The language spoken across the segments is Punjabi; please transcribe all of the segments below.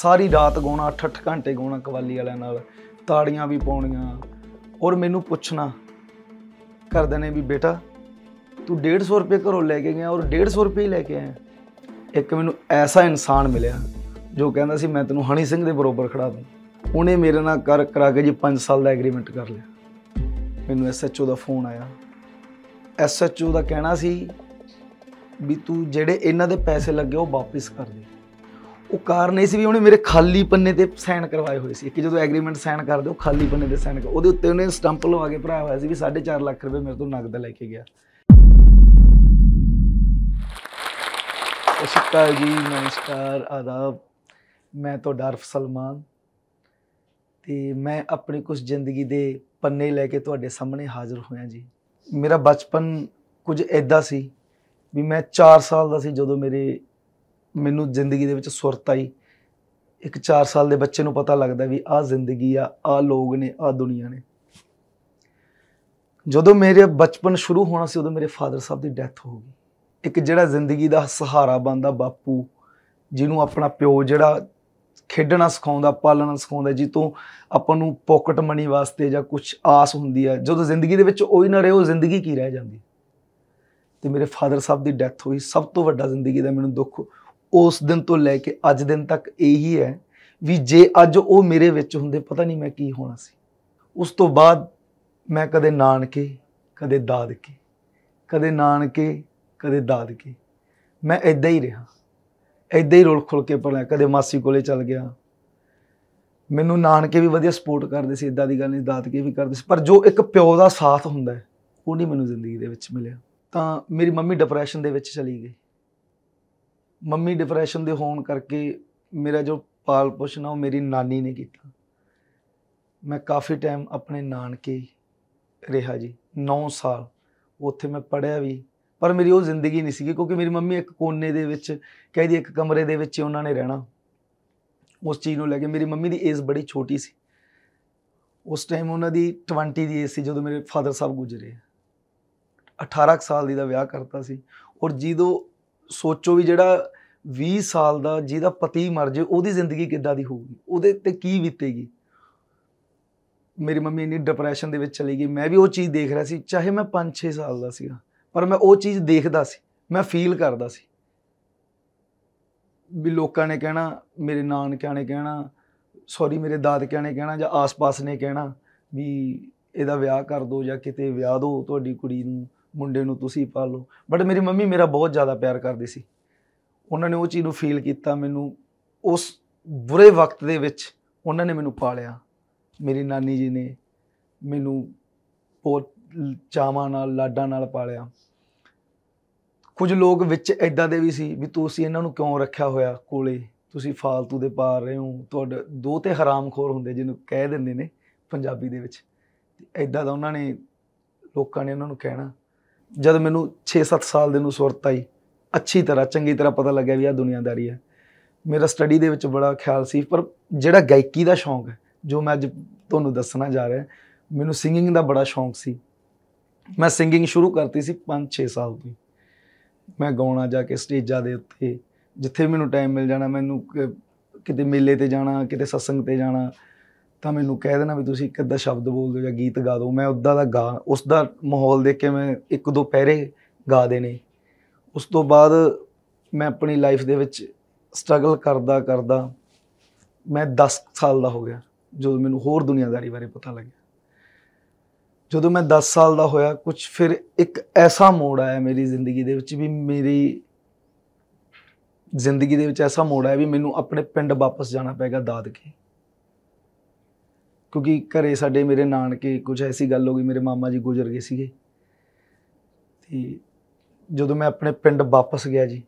ਸਾਰੀ ਰਾਤ ਗਾਉਣਾ 8-8 ਘੰਟੇ ਗਾਉਣਾ ਕਵਾਲੀ ਵਾਲਿਆਂ ਨਾਲ ਤਾੜੀਆਂ ਵੀ ਪਾਉਣੀਆਂ ਔਰ ਮੈਨੂੰ ਪੁੱਛਣਾ ਕਰਦੇ ਨੇ ਵੀ ਬੇਟਾ ਤੂੰ 150 ਰੁਪਏ ਘਰੋਂ ਲੈ ਕੇ ਗਿਆ ਔਰ 150 ਰੁਪਏ ਹੀ ਲੈ ਕੇ ਆਇਆ ਇੱਕ ਮੈਨੂੰ ਐਸਾ ਇਨਸਾਨ ਮਿਲਿਆ ਜੋ ਕਹਿੰਦਾ ਸੀ ਮੈਂ ਤੈਨੂੰ ਹਣੀ ਸਿੰਘ ਦੇ ਬਰੋਬਰ ਖੜਾ ਦੂੰ ਉਹਨੇ ਮੇਰੇ ਨਾਲ ਕਰ ਕਰਾ ਕੇ ਜੀ 5 ਸਾਲ ਦਾ ਐਗਰੀਮੈਂਟ ਕਰ ਲਿਆ ਮੈਨੂੰ ਐਸਐਚਓ ਦਾ ਫੋਨ ਆਇਆ ਐਸਐਚਓ ਦਾ ਕਹਿਣਾ ਸੀ ਵੀ ਤੂੰ ਜਿਹੜੇ ਇਹਨਾਂ ਦੇ ਪੈਸੇ ਲੱਗੇ ਉਹ ਵਾਪਸ ਕਰ ਦੇ ਉਹ ਕਾਰਨ ਇਹ ਸੀ ਵੀ ਉਹਨੇ ਮੇਰੇ ਖਾਲੀ ਪੰਨੇ ਤੇ ਸਾਈਨ ਕਰਵਾਏ ਹੋਏ ਸੀ ਕਿ ਜਦੋਂ ਐਗਰੀਮੈਂਟ ਸਾਈਨ ਕਰਦੇ ਉਹ ਖਾਲੀ ਪੰਨੇ ਤੇ ਸਾਈਨ ਕਰ ਉਹਦੇ ਉੱਤੇ ਉਹਨੇ ਸਟੰਪ ਲਵਾ ਕੇ ਭਰਾਇਆ ਹੋਇਆ ਸੀ ਵੀ 4.5 ਲੱਖ ਰੁਪਏ ਮੇਰੇ ਤੋਂ ਨਗਦ ਲੈ ਕੇ ਗਿਆ ਅਸ਼ਿਕਾ ਜੀ ਨਮਸਕਾਰ ਆਦਾਬ ਮੈਂ ਤੁਹਾਡਾ ਅਰਫ ਸਲਮਾਨ ਤੇ ਮੈਂ ਆਪਣੀ ਕੁਝ ਜ਼ਿੰਦਗੀ ਦੇ ਪੰਨੇ ਲੈ ਕੇ ਤੁਹਾਡੇ ਸਾਹਮਣੇ ਹਾਜ਼ਰ ਹੋਇਆ ਜੀ ਮੇਰਾ ਬਚਪਨ ਕੁਝ ਐਦਾ ਸੀ ਵੀ ਮੈਂ 4 ਸਾਲ ਦਾ ਸੀ ਜਦੋਂ ਮੇਰੇ ਮੈਨੂੰ ਜ਼ਿੰਦਗੀ ਦੇ ਵਿੱਚ ਸੁਰਤ ਆਈ ਇੱਕ 4 ਸਾਲ ਦੇ ਬੱਚੇ ਨੂੰ ਪਤਾ ਲੱਗਦਾ ਵੀ ਆਹ ਜ਼ਿੰਦਗੀ ਆ ਆਹ ਲੋਕ ਨੇ ਆਹ ਦੁਨੀਆ ਨੇ ਜਦੋਂ ਮੇਰੇ ਬਚਪਨ ਸ਼ੁਰੂ ਹੋਣਾ ਸੀ ਉਦੋਂ ਮੇਰੇ ਫਾਦਰ ਸਾਹਿਬ ਦੀ ਡੈਥ ਹੋ ਗਈ ਇੱਕ ਜਿਹੜਾ ਜ਼ਿੰਦਗੀ ਦਾ ਸਹਾਰਾ ਬੰਦਾ ਬਾਪੂ ਜਿਹਨੂੰ ਆਪਣਾ ਪਿਓ ਜਿਹੜਾ ਖੇਡਣਾ ਸਿਖਾਉਂਦਾ ਪਾਲਣਾ ਸਿਖਾਉਂਦਾ ਜੀ ਤੋਂ ਆਪਾਂ ਨੂੰ ਪਾਕਟ ਮਨੀ ਵਾਸਤੇ ਜਾਂ ਕੁਝ ਆਸ ਹੁੰਦੀ ਹੈ ਜਦੋਂ ਜ਼ਿੰਦਗੀ ਦੇ ਵਿੱਚ ਉਹ ਹੀ ਨਾ ਰਹੇ ਉਹ ਜ਼ਿੰਦਗੀ ਕੀ ਰਹਿ ਜਾਂਦੀ ਤੇ ਮੇਰੇ ਫਾਦਰ ਸਾਹਿਬ ਦੀ ਡੈਥ ਹੋਈ ਸਭ ਤੋਂ ਵੱਡਾ ਜ਼ਿੰਦਗੀ ਦਾ ਮੈਨੂੰ ਦੁੱਖ ਉਸ ਦਿਨ ਤੋਂ ਲੈ ਕੇ ਅੱਜ ਦਿਨ ਤੱਕ ਇਹੀ ਹੈ ਵੀ ਜੇ ਅੱਜ ਉਹ ਮੇਰੇ ਵਿੱਚ ਹੁੰਦੇ ਪਤਾ ਨਹੀਂ ਮੈਂ ਕੀ ਹੋਣਾ ਸੀ ਉਸ ਤੋਂ ਬਾਅਦ ਮੈਂ ਕਦੇ ਨਾਨਕੇ ਕਦੇ ਦਾਦਕੇ ਕਦੇ ਨਾਨਕੇ ਕਦੇ ਦਾਦਕੇ ਮੈਂ ਇਦਾਂ ਹੀ ਰਿਹਾ ਇਦਾਂ ਹੀ ਰੁਲ ਖੁਲ ਕੇ ਪੜਿਆ ਕਦੇ ਮਾਸੀ ਕੋਲੇ ਚਲ ਗਿਆ ਮੈਨੂੰ ਨਾਨਕੇ ਵੀ ਵਧੀਆ ਸਪੋਰਟ ਕਰਦੇ ਸੀ ਇਦਾਂ ਦੀ ਗੱਲ ਨਹੀਂ ਦਾਦਕੇ ਵੀ ਕਰਦੇ ਸੀ ਪਰ ਜੋ ਇੱਕ ਪਿਓ ਦਾ ਸਾਥ ਹੁੰਦਾ ਉਹ ਨਹੀਂ ਮੈਨੂੰ ਜ਼ਿੰਦਗੀ ਦੇ ਵਿੱਚ ਮਿਲਿਆ ਤਾਂ ਮੇਰੀ ਮੰਮੀ ਡਿਪਰੈਸ਼ਨ ਦੇ ਵਿੱਚ ਚਲੀ ਗਈ ਮੰਮੀ ਡਿਪਰੈਸ਼ਨ ਦੇ ਹੋਣ ਕਰਕੇ ਮੇਰਾ ਜੋ ਪਾਲ ਪੋਸ਼ਣ ਉਹ ਮੇਰੀ ਨਾਨੀ ਨੇ ਕੀਤਾ ਮੈਂ ਕਾਫੀ ਟਾਈਮ ਆਪਣੇ ਨਾਨਕੇ ਰਿਹਾ ਜੀ 9 ਸਾਲ ਉੱਥੇ ਮੈਂ ਪੜਿਆ ਵੀ ਪਰ ਮੇਰੀ ਉਹ ਜ਼ਿੰਦਗੀ ਨਹੀਂ ਸੀਗੀ ਕਿਉਂਕਿ ਮੇਰੀ ਮੰਮੀ ਇੱਕ ਕੋਨੇ ਦੇ ਵਿੱਚ ਕਹਿੰਦੀ ਇੱਕ ਕਮਰੇ ਦੇ ਵਿੱਚ ਉਹਨਾਂ ਨੇ ਰਹਿਣਾ ਉਸ ਚੀਜ਼ ਨੂੰ ਲੈ ਕੇ ਮੇਰੀ ਮੰਮੀ ਦੀ ਏਜ ਬੜੀ ਛੋਟੀ ਸੀ ਉਸ ਟਾਈਮ ਉਹਨਾਂ ਦੀ 20 ਦੀ ਏਜ ਸੀ ਜਦੋਂ ਮੇਰੇ ਫਾਦਰ ਸਾਹਿਬ ਗੁਜ਼ਰੇ 18 ਸਾਲ ਦੀ ਦਾ ਵਿਆਹ ਕਰਤਾ ਸੀ ਔਰ ਜਦੋਂ ਸੋਚੋ ਵੀ ਜਿਹੜਾ 20 ਸਾਲ ਦਾ ਜਿਹਦਾ ਪਤੀ ਮਰ ਜੇ ਉਹਦੀ ਜ਼ਿੰਦਗੀ ਕਿੱਦਾਂ ਦੀ ਹੋਊਗੀ ਉਹਦੇ ਤੇ ਕੀ ਬੀਤੇਗੀ ਮੇਰੀ ਮੰਮੀ ਇੰਨੀ ਡਿਪਰੈਸ਼ਨ ਦੇ ਵਿੱਚ ਚਲੀ ਗਈ ਮੈਂ ਵੀ ਉਹ ਚੀਜ਼ ਦੇਖ ਰਿਹਾ ਸੀ ਚਾਹੇ ਮੈਂ 5-6 ਸਾਲ ਦਾ ਸੀਗਾ ਪਰ ਮੈਂ ਉਹ ਚੀਜ਼ ਦੇਖਦਾ ਸੀ ਮੈਂ ਫੀਲ ਕਰਦਾ ਸੀ ਵੀ ਲੋਕਾਂ ਨੇ ਕਹਿਣਾ ਮੇਰੇ ਨਾਨਕਿਆਂ ਨੇ ਕਹਿਣਾ ਸੌਰੀ ਮੇਰੇ ਦਾਦਕਿਆਂ ਨੇ ਕਹਿਣਾ ਜਾਂ ਆਸ-ਪਾਸ ਨੇ ਕਹਿਣਾ ਵੀ ਇਹਦਾ ਵਿਆਹ ਕਰ ਦੋ ਜਾਂ ਕਿਤੇ ਵਿਆਹ ਦੋ ਤੁਹਾਡੀ ਕੁੜੀ ਨੂੰ ਮੁੰਡੇ ਨੂੰ ਤੁਸੀਂ ਪਾਲੋ ਬਟ ਮੇਰੀ ਮੰਮੀ ਮੇਰਾ ਬਹੁਤ ਜ਼ਿਆਦਾ ਪਿਆਰ ਕਰਦੀ ਸੀ ਉਹਨਾਂ ਨੇ ਉਹ ਚੀਜ਼ ਨੂੰ ਫੀਲ ਕੀਤਾ ਮੈਨੂੰ ਉਸ ਬੁਰੇ ਵਕਤ ਦੇ ਵਿੱਚ ਉਹਨਾਂ ਨੇ ਮੈਨੂੰ ਪਾਲਿਆ ਮੇਰੀ ਨਾਨੀ ਜੀ ਨੇ ਮੈਨੂੰ ਬਹੁਤ ਚਾਵਾਂ ਨਾਲ ਲਾਡਾਂ ਨਾਲ ਪਾਲਿਆ ਕੁਝ ਲੋਕ ਵਿੱਚ ਐਦਾਂ ਦੇ ਵੀ ਸੀ ਵੀ ਤੁਸੀਂ ਇਹਨਾਂ ਨੂੰ ਕਿਉਂ ਰੱਖਿਆ ਹੋਇਆ ਕੋਲੇ ਤੁਸੀਂ ਫਾਲਤੂ ਦੇ ਪਾਲ ਰਹੇ ਹੋ ਤੁਹਾਡੇ ਦੋ ਤੇ ਹਰਾਮਖੋਰ ਹੁੰਦੇ ਜਿਹਨੂੰ ਕਹਿ ਦਿੰਦੇ ਨੇ ਪੰਜਾਬੀ ਦੇ ਵਿੱਚ ਐਦਾਂ ਦਾ ਉਹਨਾਂ ਨੇ ਲੋਕਾਂ ਨੇ ਉਹਨਾਂ ਨੂੰ ਕਹਿਣਾ ਜਦ ਮੈਨੂੰ 6-7 ਸਾਲ ਦੇ ਨੂੰ ਸੁਰਤ ਆਈ ਅੱਛੀ ਤਰ੍ਹਾਂ ਚੰਗੀ ਤਰ੍ਹਾਂ ਪਤਾ ਲੱਗਿਆ ਵੀ ਆ ਦੁਨੀਆਦਾਰੀ ਹੈ ਮੇਰਾ ਸਟੱਡੀ ਦੇ ਵਿੱਚ ਬੜਾ ਖਿਆਲ ਸੀ ਪਰ ਜਿਹੜਾ ਗਾਇਕੀ ਦਾ ਸ਼ੌਂਕ ਹੈ ਜੋ ਮੈਂ ਅੱਜ ਤੁਹਾਨੂੰ ਦੱਸਣਾ ਜਾ ਰਿਹਾ ਮੈਨੂੰ ਸਿੰਗਿੰਗ ਦਾ ਬੜਾ ਸ਼ੌਂਕ ਸੀ ਮੈਂ ਸਿੰਗਿੰਗ ਸ਼ੁਰੂ ਕਰਤੀ ਸੀ 5-6 ਸਾਲ ਤੋਂ ਮੈਂ ਗਾਉਣਾ ਜਾ ਕੇ ਸਟੇਜਾਂ ਦੇ ਉੱਤੇ ਜਿੱਥੇ ਮੈਨੂੰ ਟਾਈਮ ਮਿਲ ਜਾਣਾ ਮੈਨੂੰ ਕਿਤੇ ਮੇਲੇ ਤੇ ਜਾਣਾ ਕਿਤੇ ਸਤਸੰਗ ਤੇ ਜਾਣਾ ਤਾਂ ਮੈਨੂੰ ਕਹਿ ਦੇਣਾ ਵੀ ਤੁਸੀਂ ਇੱਕ ਅੱਧਾ ਸ਼ਬਦ ਬੋਲ ਦਿਓ ਜਾਂ ਗੀਤ ਗਾ ਦਿਓ ਮੈਂ ਉਦਾਂ ਦਾ ਗਾ ਉਸ ਦਾ ਮਾਹੌਲ ਦੇਖ ਕੇ ਮੈਂ ਇੱਕ ਦੋ ਪਹਿਰੇ ਗਾ ਦੇਣੇ ਉਸ ਤੋਂ ਬਾਅਦ ਮੈਂ ਆਪਣੀ ਲਾਈਫ ਦੇ ਵਿੱਚ ਸਟਰਗਲ ਕਰਦਾ ਕਰਦਾ ਮੈਂ 10 ਸਾਲ ਦਾ ਹੋ ਗਿਆ ਜਦੋਂ ਮੈਨੂੰ ਹੋਰ ਦੁਨੀਆਦਾਰੀ ਬਾਰੇ ਪਤਾ ਲੱਗਿਆ ਜਦੋਂ ਮੈਂ 10 ਸਾਲ ਦਾ ਹੋਇਆ ਕੁਝ ਫਿਰ ਇੱਕ ਐਸਾ ਮੋੜ ਆਇਆ ਮੇਰੀ ਜ਼ਿੰਦਗੀ ਦੇ ਵਿੱਚ ਵੀ ਮੇਰੀ ਜ਼ਿੰਦਗੀ ਦੇ ਵਿੱਚ ਐਸਾ ਮੋੜ ਆਇਆ ਵੀ ਮੈਨੂੰ ਆਪਣੇ ਪਿੰਡ ਵਾਪਸ ਜਾਣਾ ਪੈਗਾ ਦਾਦਕੇ ਕਿਉਂਕਿ ਘਰੇ ਸਾਡੇ ਮੇਰੇ ਨਾਨਕੇ ਕੁਝ ਐਸੀ ਗੱਲ ਹੋ ਗਈ ਮੇਰੇ ਮਾਮਾ ਜੀ ਗੁਜ਼ਰ ਗਏ ਸੀਗੇ ਤੇ ਜਦੋਂ ਮੈਂ ਆਪਣੇ ਪਿੰਡ ਵਾਪਸ ਗਿਆ ਜੀ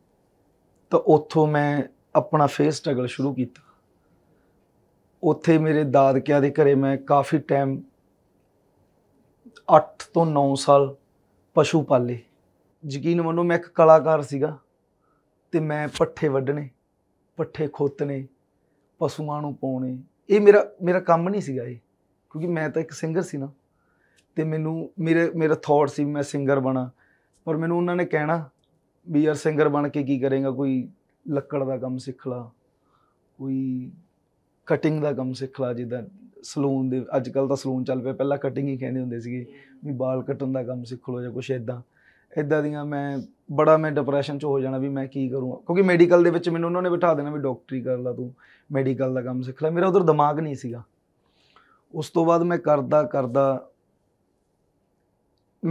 ਤਾਂ ਉੱਥੋਂ ਮੈਂ ਆਪਣਾ ਫੇਰ ਸਟਰਗਲ ਸ਼ੁਰੂ ਕੀਤਾ ਉੱਥੇ ਮੇਰੇ ਦਾਦਕਿਆਂ ਦੇ ਘਰੇ ਮੈਂ ਕਾਫੀ ਟਾਈਮ 8 ਤੋਂ 9 ਸਾਲ ਪਸ਼ੂ ਪਾਲੇ ਯਕੀਨ ਮੰਨੋ ਮੈਂ ਇੱਕ ਕਲਾਕਾਰ ਸੀਗਾ ਤੇ ਮੈਂ ਪੱਠੇ ਵੱਢਣੇ ਪੱਠੇ ਖੋਤਨੇ ਪਸ਼ੂਆਂ ਨੂੰ ਪਾਉਣੇ ਇਹ ਮੇਰਾ ਮੇਰਾ ਕੰਮ ਨਹੀਂ ਸੀਗਾ ਇਹ ਕਿਉਂਕਿ ਮੈਂ ਤਾਂ ਇੱਕ ਸਿੰਗਰ ਸੀ ਨਾ ਤੇ ਮੈਨੂੰ ਮੇਰੇ ਮੇਰਾ ਥਾਟ ਸੀ ਮੈਂ ਸਿੰਗਰ ਬਣਾ ਪਰ ਮੈਨੂੰ ਉਹਨਾਂ ਨੇ ਕਹਿਣਾ ਵੀ ਯਾਰ ਸਿੰਗਰ ਬਣ ਕੇ ਕੀ ਕਰੇਗਾ ਕੋਈ ਲੱਕੜ ਦਾ ਕੰਮ ਸਿੱਖ ਲਾ ਕੋਈ ਕਟਿੰਗ ਦਾ ਕੰਮ ਸਿੱਖ ਲਾ ਜਿੱਦਾਂ ਸਲੂਨ ਦੇ ਅੱਜ ਕੱਲ ਤਾਂ ਸਲੂਨ ਚੱਲ ਪਿਆ ਪਹਿਲਾਂ ਕਟਿੰਗ ਹੀ ਕਹਿੰਦੇ ਹੁੰਦੇ ਸੀਗੇ ਵੀ ਵਾਲ ਕੱਟਣ ਦਾ ਕੰਮ ਸਿੱਖ ਲਓ ਜਾਂ ਕੁਝ ਐਦਾਂ ਇਦਾਂ ਦੀਆਂ ਮੈਂ ਬੜਾ ਮੈਂ ਡਿਪਰੈਸ਼ਨ ਚ ਹੋ ਜਾਣਾ ਵੀ ਮੈਂ ਕੀ ਕਰੂੰਗਾ ਕਿਉਂਕਿ ਮੈਡੀਕਲ ਦੇ ਵਿੱਚ ਮੈਨੂੰ ਉਹਨਾਂ ਨੇ ਬਿਠਾ ਦੇਣਾ ਵੀ ਡਾਕਟਰੀ ਕਰ ਲੈ ਤੂੰ ਮੈਡੀਕਲ ਦਾ ਕੰਮ ਸਿੱਖ ਲੈ ਮੇਰਾ ਉਧਰ ਦਿਮਾਗ ਨਹੀਂ ਸੀਗਾ ਉਸ ਤੋਂ ਬਾਅਦ ਮੈਂ ਕਰਦਾ ਕਰਦਾ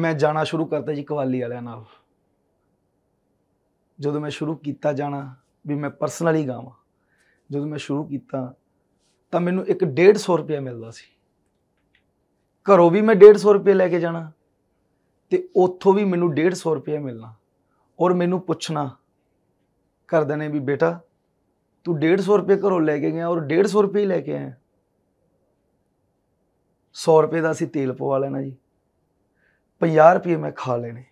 ਮੈਂ ਜਾਣਾ ਸ਼ੁਰੂ ਕਰਤਾ ਜੀ ਕਵਾਲੀ ਵਾਲਿਆਂ ਨਾਲ ਜਦੋਂ ਮੈਂ ਸ਼ੁਰੂ ਕੀਤਾ ਜਾਣਾ ਵੀ ਮੈਂ ਪਰਸਨਲੀ ਗਾਵਾਂ ਜਦੋਂ ਮੈਂ ਸ਼ੁਰੂ ਕੀਤਾ ਤਾਂ ਮੈਨੂੰ ਇੱਕ 150 ਰੁਪਏ ਮਿਲਦਾ ਸੀ ਘਰੋਂ ਵੀ ਮੈਂ 150 ਰੁਪਏ ਲੈ ਕੇ ਜਾਣਾ ਤੇ ਉੱਥੋਂ ਵੀ ਮੈਨੂੰ 150 ਰੁਪਏ ਮਿਲਣਾ ਔਰ ਮੈਨੂੰ ਪੁੱਛਣਾ ਕਰ ਦੇਣੇ ਵੀ ਬੇਟਾ ਤੂੰ 150 ਰੁਪਏ ਘਰੋਂ ਲੈ ਕੇ ਗਿਆ ਔਰ 150 ਰੁਪਏ ਹੀ ਲੈ ਕੇ ਆਇਆ 100 ਰੁਪਏ ਦਾ ਅਸੀਂ ਤੇਲ ਪਵਾ ਲੈਣਾ ਜੀ 50 ਰੁਪਏ ਮੈਂ ਖਾ ਲੈਣੇ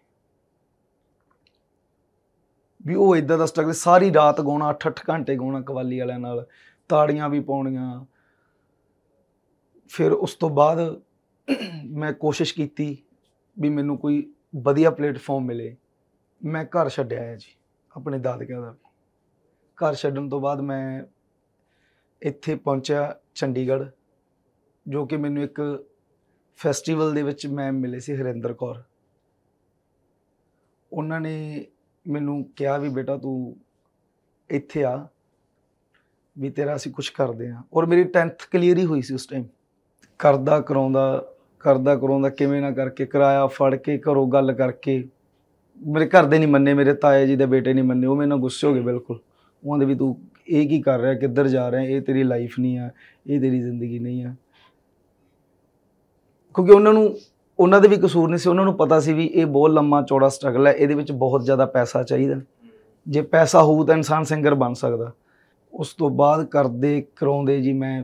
ਵੀ ਉਹ ਇਦਾਂ ਦਾ ਸਟਰਗਲ ਸਾਰੀ ਰਾਤ ਗਾਉਣਾ 8-8 ਘੰਟੇ ਗਾਉਣਾ ਕਵਾਲੀ ਵਾਲਿਆਂ ਨਾਲ ਤਾੜੀਆਂ ਵੀ ਪਾਉਣੀਆਂ ਫਿਰ ਉਸ ਤੋਂ ਬਾਅਦ ਮੈਂ ਕੋਸ਼ਿਸ਼ ਕੀਤੀ ਵੀ ਮੈਨੂੰ ਕੋਈ ਵਧੀਆ ਪਲੇਟਫਾਰਮ ਮਿਲੇ ਮੈਂ ਘਰ ਛੱਡਿਆ ਹੈ ਜੀ ਆਪਣੇ ਦਾਦਕਿਆਂ ਦਾ ਘਰ ਛੱਡਣ ਤੋਂ ਬਾਅਦ ਮੈਂ ਇੱਥੇ ਪਹੁੰਚਿਆ ਚੰਡੀਗੜ੍ਹ ਜੋ ਕਿ ਮੈਨੂੰ ਇੱਕ ਫੈਸਟੀਵਲ ਦੇ ਵਿੱਚ ਮੈਂ ਮਿਲੇ ਸੀ ਹਰਿੰਦਰ ਕੌਰ ਉਹਨਾਂ ਨੇ ਮੈਨੂੰ ਕਿਹਾ ਵੀ ਬੇਟਾ ਤੂੰ ਇੱਥੇ ਆ ਵੀ ਤੇਰਾ ਅਸੀਂ ਕੁਝ ਕਰਦੇ ਆ ਔਰ ਮੇਰੀ 10th ਕਲੀਅਰ ਹੀ ਹੋਈ ਸੀ ਉਸ ਟਾਈਮ ਕਰਦਾ ਕਰਾਉਂਦਾ ਕਰਦਾ ਕਰਾਉਂਦਾ ਕਿਵੇਂ ਨਾ ਕਰਕੇ ਕਿਰਾਇਆ ਫੜ ਕੇ ਘਰੋਂ ਗੱਲ ਕਰਕੇ ਮੇਰੇ ਘਰ ਦੇ ਨਹੀਂ ਮੰਨੇ ਮੇਰੇ ਤਾਇਆ ਜੀ ਦੇ ਬੇਟੇ ਨਹੀਂ ਮੰਨੇ ਉਹ ਮੇਰੇ ਨਾਲ ਗੁੱਸੇ ਹੋ ਗਏ ਬਿਲਕੁਲ ਉਹਨਾਂ ਦੇ ਵੀ ਤੂੰ ਇਹ ਕੀ ਕਰ ਰਿਹਾ ਕਿੱਧਰ ਜਾ ਰਿਹਾ ਇਹ ਤੇਰੀ ਲਾਈਫ ਨਹੀਂ ਆ ਇਹ ਤੇਰੀ ਜ਼ਿੰਦਗੀ ਨਹੀਂ ਆ ਕਿਉਂਕਿ ਉਹਨਾਂ ਨੂੰ ਉਹਨਾਂ ਦੇ ਵੀ ਕਸੂਰ ਨਹੀਂ ਸੀ ਉਹਨਾਂ ਨੂੰ ਪਤਾ ਸੀ ਵੀ ਇਹ ਬਹੁਤ ਲੰਮਾ ਚੌੜਾ ਸਟਰਗਲ ਹੈ ਇਹਦੇ ਵਿੱਚ ਬਹੁਤ ਜ਼ਿਆਦਾ ਪੈਸਾ ਚਾਹੀਦਾ ਜੇ ਪੈਸਾ ਹੋਊ ਤਾਂ ਇਨਸਾਨ ਸਿੰਗਰ ਬਣ ਸਕਦਾ ਉਸ ਤੋਂ ਬਾਅਦ ਕਰਦੇ ਕਰਾਉਂਦੇ ਜੀ ਮੈਂ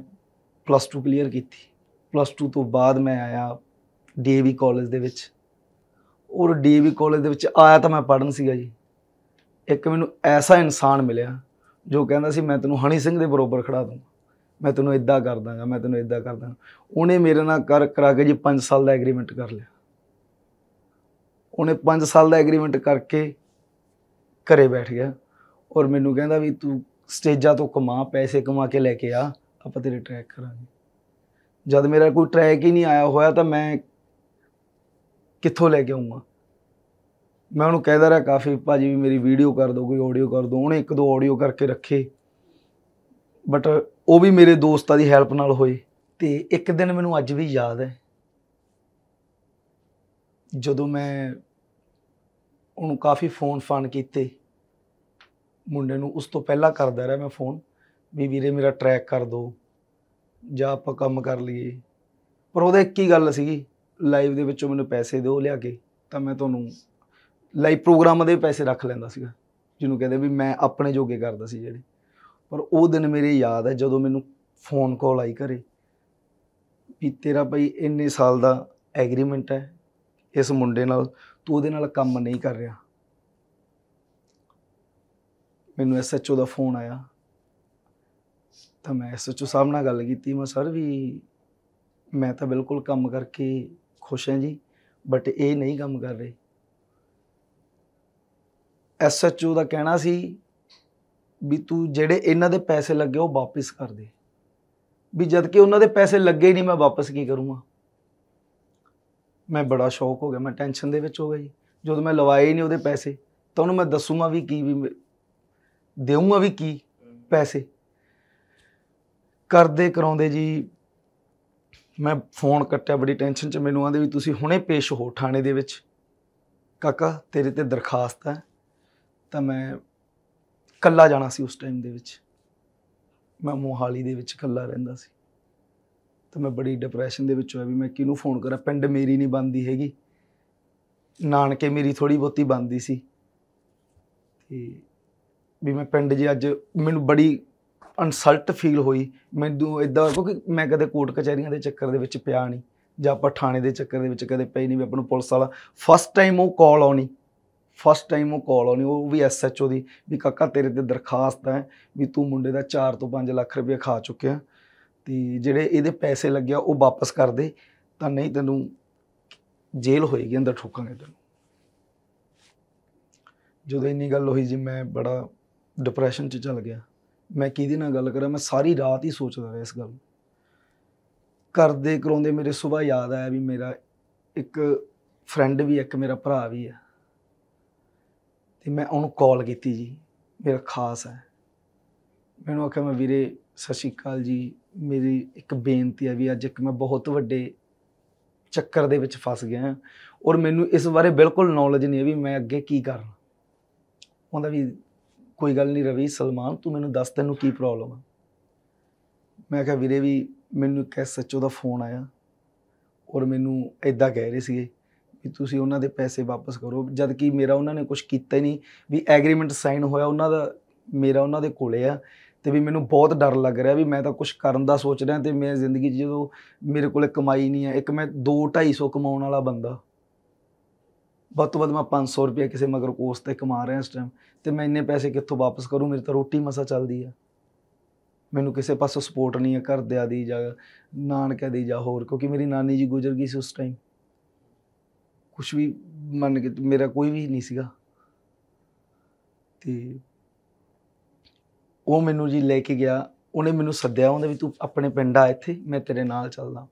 ਪਲੱਸ 2 ਕਲੀਅਰ ਕੀਤੀ ਪਲੱਸ 2 ਤੋਂ ਬਾਅਦ ਮੈਂ ਆਇਆ ਡੀਵੀ ਕਾਲਜ ਦੇ ਵਿੱਚ ਔਰ ਡੀਵੀ ਕਾਲਜ ਦੇ ਵਿੱਚ ਆਇਆ ਤਾਂ ਮੈਂ ਪੜਨ ਸੀਗਾ ਜੀ ਇੱਕ ਮੈਨੂੰ ਐਸਾ ਇਨਸਾਨ ਮਿਲਿਆ ਜੋ ਕਹਿੰਦਾ ਸੀ ਮੈਂ ਤੈਨੂੰ ਹਣੀ ਸਿੰਘ ਦੇ ਬਰੋਬਰ ਖੜਾ ਦੂੰ ਮੈਂ ਤੈਨੂੰ ਇਦਾਂ ਕਰ ਦਾਂਗਾ ਮੈਂ ਤੈਨੂੰ ਇਦਾਂ ਕਰ ਦਾਂਗਾ ਉਹਨੇ ਮੇਰੇ ਨਾਲ ਕਰ ਕਰਾ ਕੇ ਜੀ 5 ਸਾਲ ਦਾ ਐਗਰੀਮੈਂਟ ਕਰ ਲਿਆ ਉਹਨੇ 5 ਸਾਲ ਦਾ ਐਗਰੀਮੈਂਟ ਕਰਕੇ ਘਰੇ ਬੈਠ ਗਿਆ ਔਰ ਮੈਨੂੰ ਕਹਿੰਦਾ ਵੀ ਤੂੰ ਸਟੇਜਾਂ ਤੋਂ ਕਮਾ ਪੈਸੇ ਕਮਾ ਕੇ ਲੈ ਕੇ ਆ ਆਪਾਂ ਤੇਰੇ ਟਰੈਕ ਕਰਾਂਗੇ ਜਦ ਮੇਰਾ ਕੋਈ ਟਰੈਕ ਹੀ ਨਹੀਂ ਆਇਆ ਹੋਇਆ ਤਾਂ ਮੈਂ ਕਿੱਥੋਂ ਲੈ ਕੇ ਆਉਂਗਾ ਮੈਂ ਉਹਨੂੰ ਕਹਿਦਾ ਰਿਹਾ ਕਾਫੀ ਭਾਜੀ ਵੀ ਮੇਰੀ ਵੀਡੀਓ ਕਰ ਦੋ ਕੋਈ ਆਡੀਓ ਕਰ ਦੋ ਉਹਨੇ ਇੱਕ ਦੋ ਆਡੀਓ ਕਰਕੇ ਰੱਖੇ ਬਟ ਉਹ ਵੀ ਮੇਰੇ ਦੋਸਤਾਂ ਦੀ ਹੈਲਪ ਨਾਲ ਹੋਏ ਤੇ ਇੱਕ ਦਿਨ ਮੈਨੂੰ ਅੱਜ ਵੀ ਯਾਦ ਹੈ ਜਦੋਂ ਮੈਂ ਉਹਨੂੰ ਕਾਫੀ ਫੋਨ ਫਾਨ ਕੀਤੇ ਮੁੰਡੇ ਨੂੰ ਉਸ ਤੋਂ ਪਹਿਲਾਂ ਕਰਦਾ ਰਿਹਾ ਮੈਂ ਫੋਨ ਵੀ ਵੀਰੇ ਮੇਰਾ ਟਰੈਕ ਕਰ ਦੋ ਜਾਂ ਆਪਾਂ ਕੰਮ ਕਰ ਲਈਏ ਪਰ ਉਹਦਾ ਇੱਕ ਹੀ ਗੱਲ ਸੀਗੀ ਲਾਈਵ ਦੇ ਵਿੱਚੋਂ ਮੈਨੂੰ ਪੈਸੇ ਦਿਓ ਲਿਆ ਕੇ ਤਾਂ ਮੈਂ ਤੁਹਾਨੂੰ ਲਾਈਵ ਪ੍ਰੋਗਰਾਮ ਦੇ ਪੈਸੇ ਰੱਖ ਲੈਂਦਾ ਸੀਗਾ ਜਿਹਨੂੰ ਕਹਿੰਦੇ ਵੀ ਮੈਂ ਆਪਣੇ ਜੋਗੇ ਕਰਦਾ ਸੀ ਜਿਹੜੇ ਪਰ ਉਹ ਦਿਨ ਮੇਰੇ ਯਾਦ ਹੈ ਜਦੋਂ ਮੈਨੂੰ ਫੋਨ ਕਾਲ ਆਈ ਘਰੇ ਵੀ ਤੇਰਾ ਭਾਈ ਇੰਨੇ ਸਾਲ ਦਾ ਐਗਰੀਮੈਂਟ ਹੈ ਇਸ ਮੁੰਡੇ ਨਾਲ ਤੂੰ ਉਹਦੇ ਨਾਲ ਕੰਮ ਨਹੀਂ ਕਰ ਰਿਹਾ ਮੈਨੂੰ ਐਸਐਚਓ ਦਾ ਫੋਨ ਆਇਆ ਤਾਂ ਮੈਂ ਐਸਐਚਓ ਸਾਹਿਬ ਨਾਲ ਗੱਲ ਕੀਤੀ ਮੈਂ ਸਰ ਵੀ ਮੈਂ ਤਾਂ ਬਿਲਕੁਲ ਕੰਮ ਕਰਕੇ ਖੁਸ਼ ਹਾਂ ਜੀ ਬਟ ਇਹ ਨਹੀਂ ਕੰਮ ਕਰ ਰਹੇ ਐਸਐਚਓ ਦਾ ਕਹਿਣਾ ਸੀ ਵੀ ਤੂੰ ਜਿਹੜੇ ਇਹਨਾਂ ਦੇ ਪੈਸੇ ਲੱਗੇ ਉਹ ਵਾਪਸ ਕਰ ਦੇ ਵੀ ਜਦ ਕਿ ਉਹਨਾਂ ਦੇ ਪੈਸੇ ਲੱਗੇ ਹੀ ਨਹੀਂ ਮੈਂ ਵਾਪਸ ਕੀ ਕਰੂੰਗਾ ਮੈਂ ਬੜਾ ਸ਼ੌਕ ਹੋ ਗਿਆ ਮੈਂ ਟੈਨਸ਼ਨ ਦੇ ਵਿੱਚ ਹੋ ਗਿਆ ਜੀ ਜਦੋਂ ਮੈਂ ਲਵਾਏ ਨਹੀਂ ਉਹਦੇ ਪੈਸੇ ਤਾਂ ਉਹਨੂੰ ਮੈਂ ਦੱਸੂਗਾ ਵੀ ਕੀ ਵੀ ਦੇਵਾਂਗਾ ਵੀ ਕੀ ਪੈਸੇ ਕਰਦੇ ਕਰਾਉਂਦੇ ਜੀ ਮੈਂ ਫੋਨ ਕੱਟਿਆ ਬੜੀ ਟੈਨਸ਼ਨ 'ਚ ਮੈਨੂੰ ਆਂਦੇ ਵੀ ਤੁਸੀਂ ਹੁਣੇ ਪੇਸ਼ ਹੋ ਥਾਣੇ ਦੇ ਵਿੱਚ ਕਾਕਾ ਤੇਰੇ ਤੇ ਦਰਖਾਸਤ ਹੈ ਤਾਂ ਮੈਂ ਕੱਲਾ ਜਾਣਾ ਸੀ ਉਸ ਟਾਈਮ ਦੇ ਵਿੱਚ ਮੈਂ ਮੋਹਾਲੀ ਦੇ ਵਿੱਚ ਕੱਲਾ ਰਹਿੰਦਾ ਸੀ ਤਾਂ ਮੈਂ ਬੜੀ ਡਿਪਰੈਸ਼ਨ ਦੇ ਵਿੱਚ ਹੋਇਆ ਵੀ ਮੈਂ ਕਿਹਨੂੰ ਫੋਨ ਕਰਾਂ ਪਿੰਡ ਮੇਰੀ ਨਹੀਂ ਬੰਦੀ ਹੈਗੀ ਨਾਨਕੇ ਮੇਰੀ ਥੋੜੀ ਬੋਤੀ ਬੰਦੀ ਸੀ ਤੇ ਵੀ ਮੈਂ ਪਿੰਡ ਜੇ ਅੱਜ ਮੈਨੂੰ ਬੜੀ ਅਨਸਲਟ ਫੀਲ ਹੋਈ ਮੈਨੂੰ ਇਦਾਂ ਕਿਉਂਕਿ ਮੈਂ ਕਦੇ ਕੋਰਟ ਕਚਹਿਰੀਆਂ ਦੇ ਚੱਕਰ ਦੇ ਵਿੱਚ ਪਿਆ ਨਹੀਂ ਜਾਂ ਆਪਾਂ ਥਾਣੇ ਦੇ ਚੱਕਰ ਦੇ ਵਿੱਚ ਕਦੇ ਪਈ ਨਹੀਂ ਵੀ ਆਪਾਂ ਨੂੰ ਪੁਲਿਸ ਵਾਲਾ ਫਸਟ ਟਾਈਮ ਉਹ ਕਾਲ ਆਉਣੀ ਫਸਟ ਟਾਈਮ ਉਹ ਕਾਲ ਆਉਣੀ ਉਹ ਵੀ ਐਸਐਚਓ ਦੀ ਵੀ ਕਾਕਾ ਤੇਰੇ ਤੇ ਦਰਖਾਸਤ ਹੈ ਵੀ ਤੂੰ ਮੁੰਡੇ ਦਾ 4 ਤੋਂ 5 ਲੱਖ ਰੁਪਏ ਖਾ ਚੁੱਕਿਆ ਤੇ ਜਿਹੜੇ ਇਹਦੇ ਪੈਸੇ ਲੱਗਿਆ ਉਹ ਵਾਪਸ ਕਰ ਦੇ ਤਾਂ ਨਹੀਂ ਤੈਨੂੰ ਜੇਲ੍ਹ ਹੋਏਗੀ ਅੰਦਰ ਠੋਕਾਂਗੇ ਤੈਨੂੰ ਜਦੋਂ ਇੰਨੀ ਗੱਲ ਹੋਈ ਜੀ ਮੈਂ ਬੜਾ ਡਿਪਰੈਸ਼ਨ 'ਚ ਚਲ ਗਿਆ ਮੈਂ ਕਿਹਦੇ ਨਾਲ ਗੱਲ ਕਰਾਂ ਮੈਂ ਸਾਰੀ ਰਾਤ ਹੀ ਸੋਚਦਾ ਰਿਹਾ ਇਸ ਗੱਲ ਨੂੰ ਕਰਦੇ ਕਰਾਉਂਦੇ ਮੇਰੇ ਸਵੇਰ ਯਾਦ ਆਇਆ ਵੀ ਮੇਰਾ ਇੱਕ ਫਰੈਂਡ ਵੀ ਇੱਕ ਮੇਰਾ ਭਰਾ ਵੀ ਹੈ ਤੇ ਮੈਂ ਉਹਨੂੰ ਕਾਲ ਕੀਤੀ ਜੀ ਮੇਰਾ ਖਾਸ ਹੈ ਮੈਨੂੰ ਆਖਿਆ ਮੈਂ ਵੀਰੇ ਸਤਿ ਸ਼੍ਰੀ ਅਕਾਲ ਜੀ ਮੇਰੀ ਇੱਕ ਬੇਨਤੀ ਹੈ ਵੀ ਅੱਜ ਇੱਕ ਮੈਂ ਬਹੁਤ ਵੱਡੇ ਚੱਕਰ ਦੇ ਵਿੱਚ ਫਸ ਗਿਆ ਹਾਂ ਔਰ ਮੈਨੂੰ ਇਸ ਬਾਰੇ ਬਿਲਕੁਲ ਨੌਲੇਜ ਨਹੀਂ ਹੈ ਵੀ ਮੈਂ ਅੱਗੇ ਕੀ ਕਰਾਂ ਉਹਦਾ ਵੀ ਕੋਈ ਗੱਲ ਨਹੀਂ ਰਵੀ ਸਲਮਾਨ ਤੂੰ ਮੈਨੂੰ ਦੱਸ ਤੈਨੂੰ ਕੀ ਪ੍ਰੋਬਲਮ ਆ ਮੈਂ ਕਿਹਾ ਵੀਰੇ ਵੀ ਮੈਨੂੰ ਇੱਕ ਸੱਚੋ ਦਾ ਫੋਨ ਆਇਆ ਔਰ ਮੈਨੂੰ ਐਦਾਂ ਕਹਿ ਰਹੇ ਸੀਗੇ ਵੀ ਤੁਸੀਂ ਉਹਨਾਂ ਦੇ ਪੈਸੇ ਵਾਪਸ ਕਰੋ ਜਦ ਕਿ ਮੇਰਾ ਉਹਨਾਂ ਨੇ ਕੁਝ ਕੀਤਾ ਹੀ ਨਹੀਂ ਵੀ ਐਗਰੀਮੈਂਟ ਸਾਈਨ ਹੋਇਆ ਉਹਨਾਂ ਦਾ ਮੇਰਾ ਉਹਨਾਂ ਦੇ ਕੋਲੇ ਆ ਤੇ ਵੀ ਮੈਨੂੰ ਬਹੁਤ ਡਰ ਲੱਗ ਰਿਹਾ ਵੀ ਮੈਂ ਤਾਂ ਕੁਝ ਕਰਨ ਦਾ ਸੋਚ ਰਿਹਾ ਤੇ ਮੈਂ ਜ਼ਿੰਦਗੀ 'ਚ ਜਦੋਂ ਮੇਰੇ ਕੋਲੇ ਕਮਾਈ ਨਹੀਂ ਹੈ ਇੱਕ ਮੈਂ 2 250 ਕਮਾਉਣ ਵਾਲਾ ਬੰਦਾ ਵੱਧ ਤੋਂ ਵੱਧ ਮੈਂ 500 ਰੁਪਏ ਕਿਸੇ ਮਗਰ ਕੋਸ ਤੇ ਕਮਾ ਰਿਹਾ ਇਸ ਟਾਈਮ ਤੇ ਮੈਂ ਇੰਨੇ ਪੈਸੇ ਕਿੱਥੋਂ ਵਾਪਸ ਕਰੂੰ ਮੇਰੀ ਤਾਂ ਰੋਟੀ ਮਸਾ ਚੱਲਦੀ ਆ ਮੈਨੂੰ ਕਿਸੇ ਪਾਸੋਂ ਸਪੋਰਟ ਨਹੀਂ ਹੈ ਘਰਦਿਆਂ ਦੀ ਜਾਂ ਨਾਨਕਾ ਦੀ ਜਾਂ ਹੋਰ ਕਿਉਂਕਿ ਮੇਰੀ ਨਾਨੀ ਜੀ ਗੁਜ਼ਰ ਗਈ ਸੀ ਉਸ ਟਾਈਮ ਕੁਝ ਵੀ ਮੰਨ ਕੇ ਮੇਰਾ ਕੋਈ ਵੀ ਨਹੀਂ ਸੀਗਾ ਤੇ ਉਹ ਮੈਨੂੰ ਜੀ ਲੈ ਕੇ ਗਿਆ ਉਹਨੇ ਮੈਨੂੰ ਸੱਦਿਆ ਉਹਨੇ ਵੀ ਤੂੰ ਆਪਣੇ ਪਿੰਡ ਆ ਇੱਥੇ ਮੈਂ ਤੇਰੇ ਨਾਲ ਚੱਲਦਾ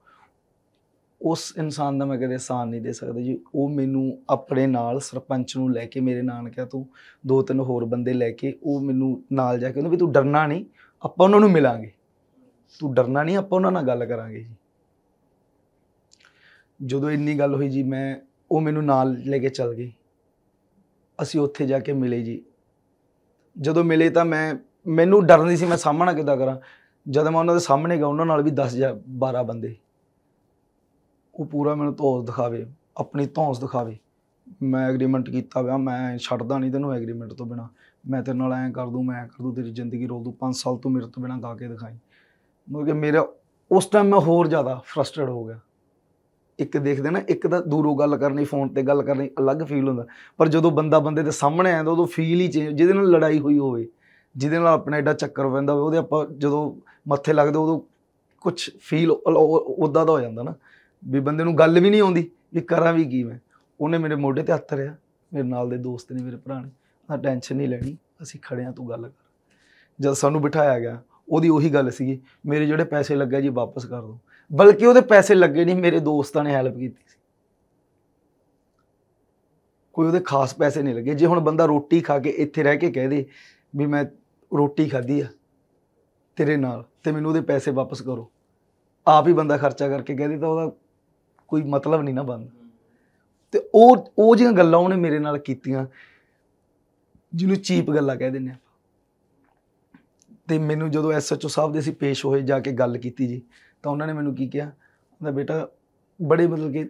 ਉਸ ਇਨਸਾਨ ਦਾ ਮੈਂ ਕਦੇ ਸਾਥ ਨਹੀਂ ਦੇ ਸਕਦਾ ਜੀ ਉਹ ਮੈਨੂੰ ਆਪਣੇ ਨਾਲ ਸਰਪੰਚ ਨੂੰ ਲੈ ਕੇ ਮੇਰੇ ਨਾਨਕਿਆਂ ਤੋਂ ਦੋ ਤਿੰਨ ਹੋਰ ਬੰਦੇ ਲੈ ਕੇ ਉਹ ਮੈਨੂੰ ਨਾਲ ਜਾ ਕੇ ਉਹਨੂੰ ਵੀ ਤੂੰ ਡਰਨਾ ਨਹੀਂ ਆਪਾਂ ਉਹਨਾਂ ਨੂੰ ਮਿਲਾਂਗੇ ਤੂੰ ਡਰਨਾ ਨਹੀਂ ਆਪਾਂ ਉਹਨਾਂ ਨਾਲ ਗੱਲ ਕਰਾਂਗੇ ਜੀ ਜਦੋਂ ਇੰਨੀ ਗੱਲ ਹੋਈ ਜੀ ਮੈਂ ਉਹ ਮੈਨੂੰ ਨਾਲ ਲੈ ਕੇ ਚੱਲ ਗਈ ਅਸੀਂ ਉੱਥੇ ਜਾ ਕੇ ਮਿਲੇ ਜੀ ਜਦੋਂ ਮਿਲੇ ਤਾਂ ਮੈਂ ਮੈਨੂੰ ਨਹੀਂ ਸੀ ਮੈਂ ਸਾਹਮਣਾ ਕਿੱਦਾਂ ਕਰਾਂ ਜਦ ਮੈਂ ਉਹਨਾਂ ਦੇ ਸਾਹਮਣੇ ਗਿਆ ਉਹਨਾਂ ਨਾਲ ਵੀ 10 ਜਾਂ 12 ਬੰਦੇ ਉਹ ਪੂਰਾ ਮੈਨੂੰ ਧੌਂਸ ਦਿਖਾਵੇ ਆਪਣੀ ਧੌਂਸ ਦਿਖਾਵੇ ਮੈਂ ਐਗਰੀਮੈਂਟ ਕੀਤਾ ਵਾ ਮੈਂ ਛੱਡਦਾ ਨਹੀਂ ਤੈਨੂੰ ਐਗਰੀਮੈਂਟ ਤੋਂ ਬਿਨਾ ਮੈਂ ਤੇਰੇ ਨਾਲ ਐਂ ਕਰ ਦੂੰ ਮੈਂ ਕਰ ਦੂੰ ਤੇਰੀ ਜ਼ਿੰਦਗੀ ਰੋਲ ਦੂੰ 5 ਸਾਲ ਤੋਂ ਮੇਰੇ ਤੋਂ ਬਿਨਾ ਗਾ ਕੇ ਦਿਖਾਈ ਮਤਲਬ ਕਿ ਮੇਰਾ ਉਸ ਟਾਈਮ ਮੈਂ ਹੋਰ ਜ਼ਿਆਦਾ ਫਰਸਟ੍ਰੇਟ ਹੋ ਗਿਆ ਇੱਕ ਦੇਖਦੇ ਨਾ ਇੱਕ ਤਾਂ ਦੂਰੋਂ ਗੱਲ ਕਰਨੀ ਫੋਨ ਤੇ ਗੱਲ ਕਰਨੀ ਅਲੱਗ ਫੀਲ ਹੁੰਦਾ ਪਰ ਜਦੋਂ ਬੰਦਾ ਬੰਦੇ ਦੇ ਸਾਹਮਣੇ ਆਂਦਾ ਉਦੋਂ ਫੀਲ ਹੀ ਚੇਂਜ ਜਿਹਦੇ ਨਾਲ ਲੜਾਈ ਹੋਈ ਹੋਵੇ ਜਿਹਦੇ ਨਾਲ ਆਪਣਾ ਐਡਾ ਚੱਕਰ ਪੈਂਦਾ ਹੋਵੇ ਉਹਦੇ ਆਪਾਂ ਜਦੋਂ ਮੱਥੇ ਲੱਗਦੇ ਉਦੋਂ ਕੁਝ ਫੀਲ ਉਦਾਂ ਦਾ ਹੋ ਜਾਂਦਾ ਨਾ ਵੀ ਬੰਦੇ ਨੂੰ ਗੱਲ ਵੀ ਨਹੀਂ ਆਉਂਦੀ ਵੀ ਕਰਾਂ ਵੀ ਕੀ ਮੈਂ ਉਹਨੇ ਮੇਰੇ ਮੋਢੇ ਤੇ ਹੱਥ ਰਿਆ ਮੇਰੇ ਨਾਲ ਦੇ ਦੋਸਤ ਨੇ ਮੇਰੇ ਭਰਾ ਨੇ ਆ ਟੈਨਸ਼ਨ ਨਹੀਂ ਲੈਣੀ ਅਸੀਂ ਖੜਿਆਂ ਤੂੰ ਗੱਲ ਕਰ ਜਦ ਸਾਨੂੰ ਬਿਠਾਇਆ ਗਿਆ ਉਹਦੀ ਉਹੀ ਗੱਲ ਸੀਗੀ ਮੇਰੇ ਜਿਹੜੇ ਪੈਸੇ ਲੱਗੇ ਜੀ ਵਾਪਸ ਕਰ ਦੋ ਬਲਕਿ ਉਹਦੇ ਪੈਸੇ ਲੱਗੇ ਨਹੀਂ ਮੇਰੇ ਦੋਸਤਾਂ ਨੇ ਹੈਲਪ ਕੀਤੀ ਸੀ ਕੋਈ ਉਹਦੇ ਖਾਸ ਪੈਸੇ ਨਹੀਂ ਲੱਗੇ ਜੇ ਹੁਣ ਬੰਦਾ ਰੋਟੀ ਖਾ ਕੇ ਇੱਥੇ ਰਹਿ ਕੇ ਕਹਿ ਦੇ ਵੀ ਮੈਂ ਰੋਟੀ ਖਾਧੀ ਆ ਤੇਰੇ ਨਾਲ ਤੇ ਮੈਨੂੰ ਉਹਦੇ ਪੈਸੇ ਵਾਪਸ ਕਰੋ ਆਪ ਹੀ ਬੰਦਾ ਖਰਚਾ ਕਰਕੇ ਕਹਿ ਦੇ ਤਾਂ ਉਹਦਾ ਕੋਈ ਮਤਲਬ ਨਹੀਂ ਨਾ ਬੰਦ ਤੇ ਉਹ ਉਹ ਜਿਹੜੀਆਂ ਗੱਲਾਂ ਉਹਨੇ ਮੇਰੇ ਨਾਲ ਕੀਤੀਆਂ ਜਿਹਨੂੰ ਚੀਪ ਗੱਲਾਂ ਕਹਿ ਦਿੰਦੇ ਆ ਤੇ ਮੈਨੂੰ ਜਦੋਂ ਐਸਐਚਓ ਸਾਹਿਬ ਦੇ ਅਸੀਂ ਪੇਸ਼ ਹੋਏ ਜਾ ਕੇ ਗੱਲ ਕੀਤੀ ਜੀ ਤਾਂ ਉਹਨਾਂ ਨੇ ਮੈਨੂੰ ਕੀ ਕਿਹਾ ਉਹਦਾ ਬੇਟਾ ਬੜੇ ਮਤਲਬ ਕਿ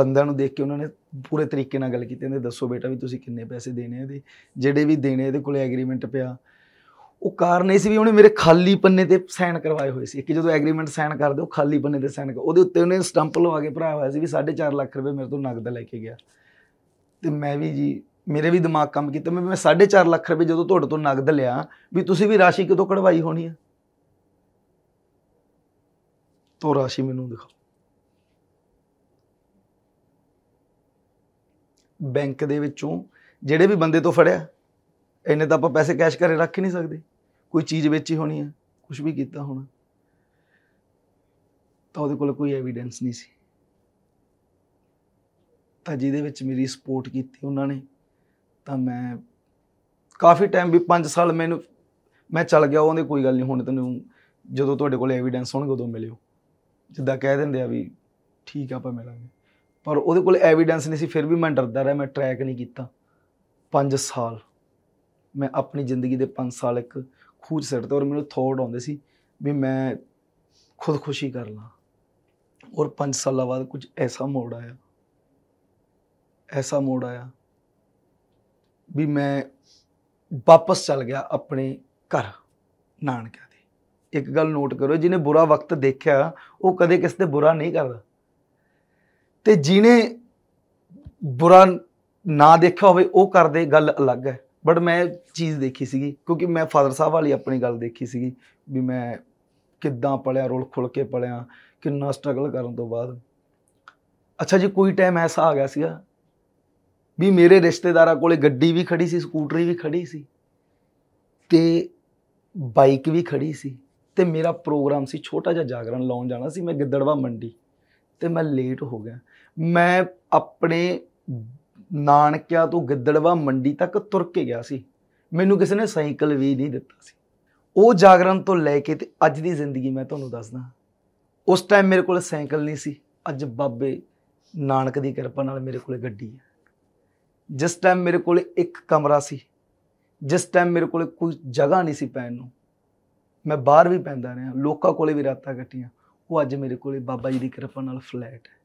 ਬੰਦਿਆਂ ਨੂੰ ਦੇਖ ਕੇ ਉਹਨਾਂ ਨੇ ਪੂਰੇ ਤਰੀਕੇ ਨਾਲ ਗੱਲ ਕੀਤੀ ਉਹਨੇ ਦੱਸੋ ਬੇਟਾ ਵੀ ਤੁਸੀਂ ਕਿੰਨੇ ਪੈਸੇ ਦੇਣੇ ਇਹਦੇ ਜਿਹੜੇ ਵੀ ਦੇਣੇ ਇਹਦੇ ਕੋਲੇ ਐਗਰੀਮੈਂਟ ਪਿਆ ਉਹ ਕਾਰਨ ਇਹ ਸੀ ਵੀ ਉਹਨੇ ਮੇਰੇ ਖਾਲੀ ਪੰਨੇ ਤੇ ਸਾਈਨ ਕਰਵਾਏ ਹੋਏ ਸੀ ਕਿ ਜਦੋਂ ਐਗਰੀਮੈਂਟ ਸਾਈਨ ਕਰਦੇ ਉਹ ਖਾਲੀ ਪੰਨੇ ਤੇ ਸਾਈਨ ਕਰ ਉਹਦੇ ਉੱਤੇ ਉਹਨੇ ਸਟੰਪ ਲਵਾ ਕੇ ਭਰਾਇਆ ਹੋਇਆ ਸੀ ਵੀ 4.5 ਲੱਖ ਰੁਪਏ ਮੇਰੇ ਤੋਂ ਨਗਦ ਲੈ ਕੇ ਗਿਆ ਤੇ ਮੈਂ ਵੀ ਜੀ ਮੇਰੇ ਵੀ ਦਿਮਾਗ ਕੰਮ ਕੀਤਾ ਮੈਂ 4.5 ਲੱਖ ਰੁਪਏ ਜਦੋਂ ਤੁਹਾਡੇ ਤੋਂ ਨਗਦ ਲਿਆ ਵੀ ਤੁਸੀਂ ਵੀ ਰਾਸ਼ੀ ਕਿਤੋਂ ਕਢਵਾਈ ਹੋਣੀ ਆ ਤੋ ਰਾਸ਼ੀ ਮੈਨੂੰ ਦਿਖਾਓ ਬੈਂਕ ਦੇ ਵਿੱਚੋਂ ਜਿਹੜੇ ਵੀ ਬੰਦੇ ਤੋਂ ਫੜਿਆ ਇਹਨੇ ਤਾਂ ਆਪਾਂ ਪੈਸੇ ਕੈਸ਼ ਕਰੇ ਰੱਖ ਹੀ ਨਹੀਂ ਸਕਦੇ ਕੋਈ ਚੀਜ਼ ਵੇਚੀ ਹੋਣੀ ਹੈ ਕੁਝ ਵੀ ਕੀਤਾ ਹੋਣਾ ਤਾਂ ਉਹਦੇ ਕੋਲ ਕੋਈ ਐਵੀਡੈਂਸ ਨਹੀਂ ਸੀ ਤਾਂ ਜਿਹਦੇ ਵਿੱਚ ਮੇਰੀ ਸਪੋਰਟ ਕੀਤੀ ਉਹਨਾਂ ਨੇ ਤਾਂ ਮੈਂ ਕਾਫੀ ਟਾਈਮ ਵੀ 5 ਸਾਲ ਮੈਨੂੰ ਮੈਂ ਚੱਲ ਗਿਆ ਉਹਦੇ ਕੋਈ ਗੱਲ ਨਹੀਂ ਹੁਣ ਤੈਨੂੰ ਜਦੋਂ ਤੁਹਾਡੇ ਕੋਲ ਐਵੀਡੈਂਸ ਹੋਣਗੇ ਉਦੋਂ ਮਿਲਿਓ ਜਿੱਦਾਂ ਕਹਿ ਦਿੰਦੇ ਆ ਵੀ ਠੀਕ ਆ ਆਪਾਂ ਮਿਲਾਂਗੇ ਪਰ ਉਹਦੇ ਕੋਲ ਐਵੀਡੈਂਸ ਨਹੀਂ ਸੀ ਫਿਰ ਵੀ ਮੈਂ ਡਰਦਾ ਰਿਹਾ ਮੈਂ ਟਰੈਕ ਨਹੀਂ ਕੀਤਾ 5 ਸਾਲ ਮੈਂ ਆਪਣੀ ਜ਼ਿੰਦਗੀ ਦੇ 5 ਸਾਲ ਇੱਕ ਖੂਜ ਸਿਰ ਤੇ ਔਰ ਮੈਨੂੰ ਥੋੜ ਆਉਂਦੇ ਸੀ ਵੀ ਮੈਂ ਖੁਦ ਖੁਸ਼ੀ ਕਰ ਲਾਂ ਔਰ 5 ਸਾਲਾਂ ਬਾਅਦ ਕੁਝ ਐਸਾ ਮੋੜ ਆਇਆ ਐਸਾ ਮੋੜ ਆਇਆ ਵੀ ਮੈਂ ਵਾਪਸ ਚਲ ਗਿਆ ਆਪਣੇ ਘਰ ਨਾਨਕਾ ਦੇ ਇੱਕ ਗੱਲ ਨੋਟ ਕਰੋ ਜਿਹਨੇ ਬੁਰਾ ਵਕਤ ਦੇਖਿਆ ਉਹ ਕਦੇ ਕਿਸੇ ਤੇ ਬੁਰਾ ਨਹੀਂ ਕਰਦਾ ਤੇ ਜਿਹਨੇ ਬੁਰਾ ਨਾ ਦੇਖਿਆ ਹੋਵੇ ਉਹ ਕਰਦੇ ਗੱਲ ਅਲੱਗ ਹੈ ਬਟ ਮੈਂ ਚੀਜ਼ ਦੇਖੀ ਸੀਗੀ ਕਿਉਂਕਿ ਮੈਂ ਫਾਦਰ ਸਾਹਿਬ ਵਾਲੀ ਆਪਣੀ ਗੱਲ ਦੇਖੀ ਸੀਗੀ ਵੀ ਮੈਂ ਕਿੱਦਾਂ ਪੜਿਆ ਰੋਲ ਖੁੱਲ ਕੇ ਪੜਿਆ ਕਿੰਨਾ ਸਟਰਗਲ ਕਰਨ ਤੋਂ ਬਾਅਦ ਅੱਛਾ ਜੀ ਕੋਈ ਟਾਈਮ ਐਸਾ ਆ ਗਿਆ ਸੀਗਾ ਵੀ ਮੇਰੇ ਰਿਸ਼ਤੇਦਾਰਾਂ ਕੋਲੇ ਗੱਡੀ ਵੀ ਖੜੀ ਸੀ ਸਕੂਟਰੀ ਵੀ ਖੜੀ ਸੀ ਤੇ ਬਾਈਕ ਵੀ ਖੜੀ ਸੀ ਤੇ ਮੇਰਾ ਪ੍ਰੋਗਰਾਮ ਸੀ ਛੋਟਾ ਜਿਹਾ ਜਾਗਰਣ ਲਾਉਣ ਜਾਣਾ ਸੀ ਮੈਂ ਗਿੱਦੜਵਾ ਮੰਡੀ ਤੇ ਮੈਂ ਲੇਟ ਹੋ ਗਿਆ ਮੈਂ ਆਪਣੇ ਨਾਨਕਿਆ ਤੋਂ ਗਿੱਦੜਵਾ ਮੰਡੀ ਤੱਕ ਤੁਰ ਕੇ ਗਿਆ ਸੀ ਮੈਨੂੰ ਕਿਸੇ ਨੇ ਸਾਈਕਲ ਵੀ ਨਹੀਂ ਦਿੱਤਾ ਸੀ ਉਹ ਜਾਗਰਣ ਤੋਂ ਲੈ ਕੇ ਤੇ ਅੱਜ ਦੀ ਜ਼ਿੰਦਗੀ ਮੈਂ ਤੁਹਾਨੂੰ ਦੱਸਦਾ ਉਸ ਟਾਈਮ ਮੇਰੇ ਕੋਲ ਸਾਈਕਲ ਨਹੀਂ ਸੀ ਅੱਜ ਬਾਬੇ ਨਾਨਕ ਦੀ ਕਿਰਪਾ ਨਾਲ ਮੇਰੇ ਕੋਲ ਗੱਡੀ ਹੈ ਜਿਸ ਟਾਈਮ ਮੇਰੇ ਕੋਲ ਇੱਕ ਕਮਰਾ ਸੀ ਜਿਸ ਟਾਈਮ ਮੇਰੇ ਕੋਲ ਕੋਈ ਜਗ੍ਹਾ ਨਹੀਂ ਸੀ ਪੈਣ ਨੂੰ ਮੈਂ ਬਾਹਰ ਵੀ ਪੈਂਦਾ ਰਿਹਾ ਲੋਕਾਂ ਕੋਲੇ ਵੀ ਰਾਤਾਂ ਕੱਟੀਆਂ ਉਹ ਅੱਜ ਮੇਰੇ ਕੋਲੇ ਬਾਬਾ ਜੀ ਦੀ ਕਿਰਪਾ ਨਾਲ ਫਲੈਟ ਹੈ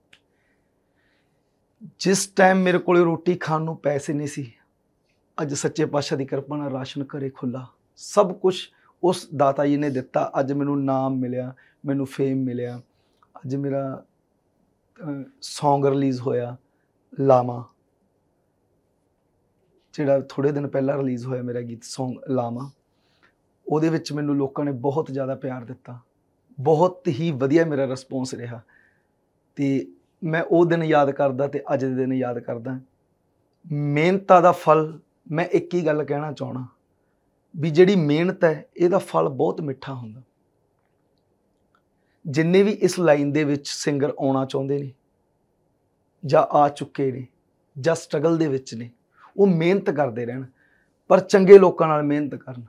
ਜਿਸ ਟਾਈਮ ਮੇਰੇ ਕੋਲ ਰੋਟੀ ਖਾਣ ਨੂੰ ਪੈਸੇ ਨਹੀਂ ਸੀ ਅੱਜ ਸੱਚੇ ਪਾਤਸ਼ਾਹ ਦੀ ਕਿਰਪਾ ਨਾਲ ਰਾਸ਼ਨ ਘਰੇ ਖੁੱਲਾ ਸਭ ਕੁਝ ਉਸ ਦਾਤਾ ਜੀ ਨੇ ਦਿੱਤਾ ਅੱਜ ਮੈਨੂੰ ਨਾਮ ਮਿਲਿਆ ਮੈਨੂੰ ਫੇਮ ਮਿਲਿਆ ਅੱਜ ਮੇਰਾ ਸੌਂਗ ਰਿਲੀਜ਼ ਹੋਇਆ ਲਾਮਾ ਜਿਹੜਾ ਥੋੜੇ ਦਿਨ ਪਹਿਲਾਂ ਰਿਲੀਜ਼ ਹੋਇਆ ਮੇਰਾ ਗੀਤ ਸੌਂਗ ਲਾਮਾ ਉਹਦੇ ਵਿੱਚ ਮੈਨੂੰ ਲੋਕਾਂ ਨੇ ਬਹੁਤ ਜ਼ਿਆਦਾ ਪਿਆਰ ਦਿੱਤਾ ਬਹੁਤ ਹੀ ਵਧੀਆ ਮੇਰਾ ਰਿਸਪੌਂਸ ਰਿਹਾ ਤੇ ਮੈਂ ਉਹ ਦਿਨ ਯਾਦ ਕਰਦਾ ਤੇ ਅੱਜ ਦੇ ਦਿਨ ਯਾਦ ਕਰਦਾ ਮਿਹਨਤਾਂ ਦਾ ਫਲ ਮੈਂ ਇੱਕ ਹੀ ਗੱਲ ਕਹਿਣਾ ਚਾਹਣਾ ਵੀ ਜਿਹੜੀ ਮਿਹਨਤ ਹੈ ਇਹਦਾ ਫਲ ਬਹੁਤ ਮਿੱਠਾ ਹੁੰਦਾ ਜਿੰਨੇ ਵੀ ਇਸ ਲਾਈਨ ਦੇ ਵਿੱਚ ਸਿੰਗਰ ਆਉਣਾ ਚਾਹੁੰਦੇ ਨੇ ਜਾਂ ਆ ਚੁੱਕੇ ਨੇ ਜਾਂ ਸਟਰਗਲ ਦੇ ਵਿੱਚ ਨੇ ਉਹ ਮਿਹਨਤ ਕਰਦੇ ਰਹਿਣ ਪਰ ਚੰਗੇ ਲੋਕਾਂ ਨਾਲ ਮਿਹਨਤ ਕਰਨ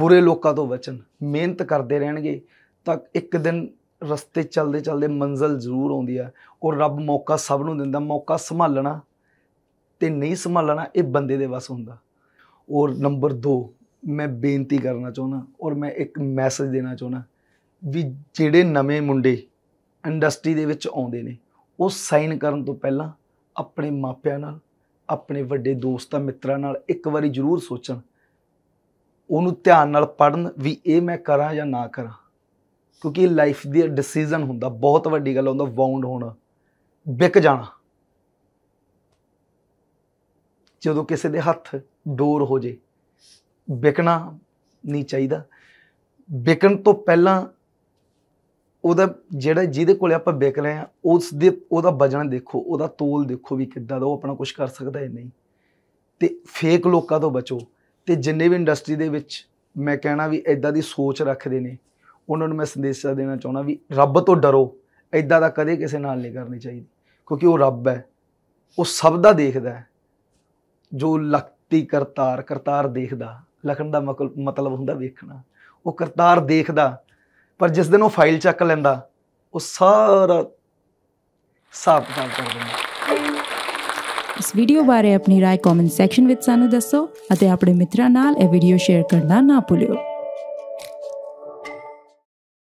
ਬੁਰੇ ਲੋਕਾਂ ਤੋਂ ਬਚਣ ਮਿਹਨਤ ਕਰਦੇ ਰਹਿਣਗੇ ਤਾਂ ਇੱਕ ਦਿਨ ਰਸਤੇ ਚੱਲਦੇ ਚੱਲਦੇ ਮੰਜ਼ਲ ਜ਼ਰੂਰ ਆਉਂਦੀ ਆ ਔਰ ਰੱਬ ਮੌਕਾ ਸਭ ਨੂੰ ਦਿੰਦਾ ਮੌਕਾ ਸੰਭਾਲਣਾ ਤੇ ਨਹੀਂ ਸੰਭਾਲਣਾ ਇਹ ਬੰਦੇ ਦੇ ਵੱਸ ਹੁੰਦਾ ਔਰ ਨੰਬਰ 2 ਮੈਂ ਬੇਨਤੀ ਕਰਨਾ ਚਾਹੁੰਦਾ ਔਰ ਮੈਂ ਇੱਕ ਮੈਸੇਜ ਦੇਣਾ ਚਾਹੁੰਦਾ ਵੀ ਜਿਹੜੇ ਨਵੇਂ ਮੁੰਡੇ ਇੰਡਸਟਰੀ ਦੇ ਵਿੱਚ ਆਉਂਦੇ ਨੇ ਉਹ ਸਾਈਨ ਕਰਨ ਤੋਂ ਪਹਿਲਾਂ ਆਪਣੇ ਮਾਪਿਆਂ ਨਾਲ ਆਪਣੇ ਵੱਡੇ ਦੋਸਤਾਂ ਮਿੱਤਰਾਂ ਨਾਲ ਇੱਕ ਵਾਰੀ ਜ਼ਰੂਰ ਸੋਚਣ ਉਹਨੂੰ ਧਿਆਨ ਨਾਲ ਪੜਨ ਵੀ ਇਹ ਮੈਂ ਕਰਾਂ ਜਾਂ ਨਾ ਕਰਾਂ ਕਿਉਂਕਿ ਲਾਈਫ ਦੀ ਡਿਸੀਜਨ ਹੁੰਦਾ ਬਹੁਤ ਵੱਡੀ ਗੱਲ ਹੁੰਦਾ ਵਾਉਂਡ ਹੋਣਾ ਵਿਕ ਜਾਣਾ ਜਦੋਂ ਕਿਸੇ ਦੇ ਹੱਥ ਡੋਰ ਹੋ ਜੇ ਵਿਕਣਾ ਨਹੀਂ ਚਾਹੀਦਾ ਵਿਕਣ ਤੋਂ ਪਹਿਲਾਂ ਉਹਦਾ ਜਿਹੜਾ ਜਿਹਦੇ ਕੋਲੇ ਆਪਾਂ ਵਿਕ ਰਹੇ ਆ ਉਸ ਦੇ ਉਹਦਾ ਵਜਨ ਦੇਖੋ ਉਹਦਾ ਤੋਲ ਦੇਖੋ ਵੀ ਕਿੱਦਾਂ ਦਾ ਉਹ ਆਪਣਾ ਕੁਝ ਕਰ ਸਕਦਾ ਹੈ ਨਹੀਂ ਤੇ ਫੇਕ ਲੋਕਾਂ ਤੋਂ ਬਚੋ ਤੇ ਜਿੰਨੇ ਵੀ ਇੰਡਸਟਰੀ ਦੇ ਵਿੱਚ ਮੈਂ ਕਹਿਣਾ ਵੀ ਐਦਾਂ ਦੀ ਸੋਚ ਰੱਖਦੇ ਨੇ ਉਹਨਾਂ ਨੂੰ ਮੈਂ ਸੰਦੇਸ਼ ਦੇਣਾ ਚਾਹੁੰਦਾ ਵੀ ਰੱਬ ਤੋਂ ਡਰੋ ਐਦਾਂ ਦਾ ਕਦੇ ਕਿਸੇ ਨਾਲ ਨਹੀਂ ਕਰਨੀ ਚਾਹੀਦੀ ਕਿਉਂਕਿ ਉਹ ਰੱਬ ਹੈ ਉਹ ਸਭ ਦਾ ਦੇਖਦਾ ਹੈ ਜੋ ਲਖਤੀ ਕਰਤਾਰ ਕਰਤਾਰ ਦੇਖਦਾ ਲਖਣ ਦਾ ਮਤਲਬ ਹੁੰਦਾ ਵੇਖਣਾ ਉਹ ਕਰਤਾਰ ਦੇਖਦਾ ਪਰ ਜਿਸ ਦਿਨ ਉਹ ਫਾਈਲ ਚੱਕ ਲੈਂਦਾ ਉਹ ਸਾਰਾ ਸਾਫ ਕਰ ਦਿੰਦਾ ਇਸ ਵੀਡੀਓ ਬਾਰੇ ਆਪਣੀ رائے ਕਮੈਂਟ ਸੈਕਸ਼ਨ ਵਿੱਚ ਸਾਨੂੰ ਦੱਸੋ ਅਤੇ ਆਪਣੇ ਮਿੱਤਰਾਂ ਨਾਲ ਇਹ ਵੀਡੀਓ ਸ਼ੇਅਰ ਕਰਨਾ ਨਾ ਭੁੱਲਿਓ